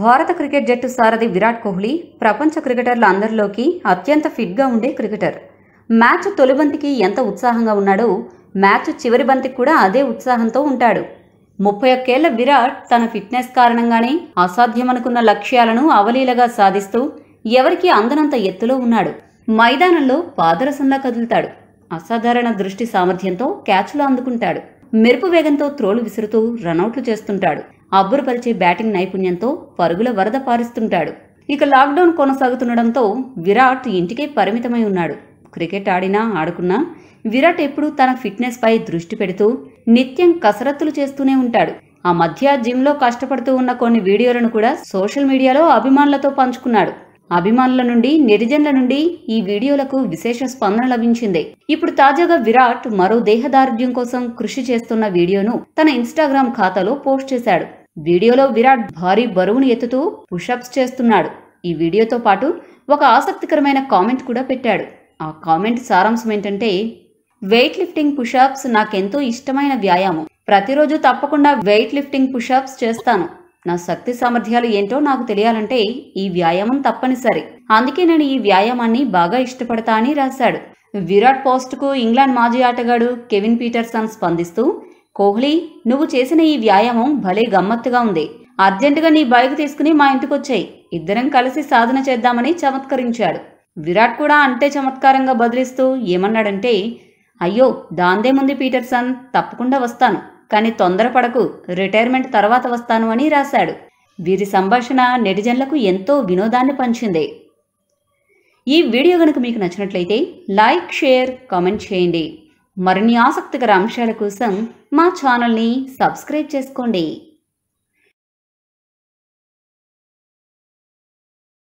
భారత క్రికెట్ జట్టు సారథి విరాట్ కోహ్లీ ప్రపంచ క్రికెటర్ల అందరిలోకి అత్యంత ఫిట్గా ఉండే క్రికెటర్ మ్యాచ్ తొలి బంతికి ఎంత ఉత్సాహంగా ఉన్నాడో మ్యాచ్ చివరి బంతికి కూడా అదే ఉత్సాహంతో ఉంటాడు ముప్పై ఒక్కేళ్ల విరాట్ తన ఫిట్నెస్ కారణంగానే అసాధ్యమనుకున్న లక్ష్యాలను అవలీలగా సాధిస్తూ ఎవరికి అందనంత ఎత్తులో ఉన్నాడు మైదానంలో పాదరసంలా కదులుతాడు అసాధారణ దృష్టి సామర్థ్యంతో క్యాచ్లు అందుకుంటాడు మెరుపు వేగంతో త్రోలు విసురుతూ రనౌట్లు చేస్తుంటాడు అబ్బురపరిచే బ్యాటింగ్ నైపుణ్యంతో పరుగుల వరద పారిస్తుంటాడు ఇక లాక్డౌన్ కొనసాగుతుండడంతో విరాట్ ఇంటికే పరిమితమై ఉన్నాడు క్రికెట్ ఆడినా ఆడుకున్నా విరాట్ ఎప్పుడూ తన ఫిట్నెస్ పై దృష్టి పెడుతూ నిత్యం కసరత్తులు చేస్తూనే ఉంటాడు ఆ మధ్య జిమ్లో కష్టపడుతూ ఉన్న కొన్ని వీడియోలను కూడా సోషల్ మీడియాలో అభిమానులతో పంచుకున్నాడు అభిమానుల నుండి నెటిజన్ల నుండి ఈ వీడియోలకు విశేష స్పందన లభించింది ఇప్పుడు తాజాగా విరాట్ మరో దేహదారుఢ్యం కోసం కృషి చేస్తున్న వీడియోను తన ఇన్స్టాగ్రామ్ ఖాతాలో పోస్ట్ చేశాడు వీడియోలో విరాట్ భారీ బరువును ఎత్తుతూ పుషప్స్ చేస్తున్నాడు ఈ వీడియోతో పాటు ఒక ఆసక్తికరమైన కామెంట్ కూడా పెట్టాడు ఆ కామెంట్ సారాంశం ఏంటంటే వెయిట్ లిఫ్టింగ్ పుషప్స్ నాకెంతో ఇష్టమైన వ్యాయామం ప్రతిరోజు తప్పకుండా వెయిట్ లిఫ్టింగ్ పుషప్స్ చేస్తాను నా శక్తి సామర్థ్యాలు ఏంటో నాకు తెలియాలంటే ఈ వ్యాయామం తప్పనిసరి అందుకే నేను ఈ వ్యాయామాన్ని బాగా ఇష్టపడతా అని రాశాడు విరాట్ పోస్ట్కు ఇంగ్లాండ్ మాజీ ఆటగాడు కెవిన్ పీటర్సన్ స్పందిస్తూ కోహ్లీ నువ్వు చేసిన ఈ వ్యాయామం భలే గమ్మత్తుగా ఉంది అర్జెంటుగా నీ బైక్ తీసుకుని మా ఇంటికొచ్చాయి ఇద్దరం కలిసి సాధన చేద్దామని చమత్కరించాడు విరాట్ కూడా అంటే చమత్కారంగా బదిలిస్తూ ఏమన్నాడంటే అయ్యో దాందేముంది పీటర్సన్ తప్పకుండా వస్తాను కానీ తొందరపడకు రిటైర్మెంట్ తర్వాత వస్తాను అని రాశాడు వీరి సంభాషణ నెటిజన్లకు ఎంతో వినోదాన్ని పంచింది ఈ వీడియో కనుక మీకు నచ్చినట్లయితే లైక్ షేర్ కామెంట్ చేయండి మరిన్ని ఆసక్తికర అంశాల కోసం మా ఛానల్ని సబ్స్క్రైబ్ చేసుకోండి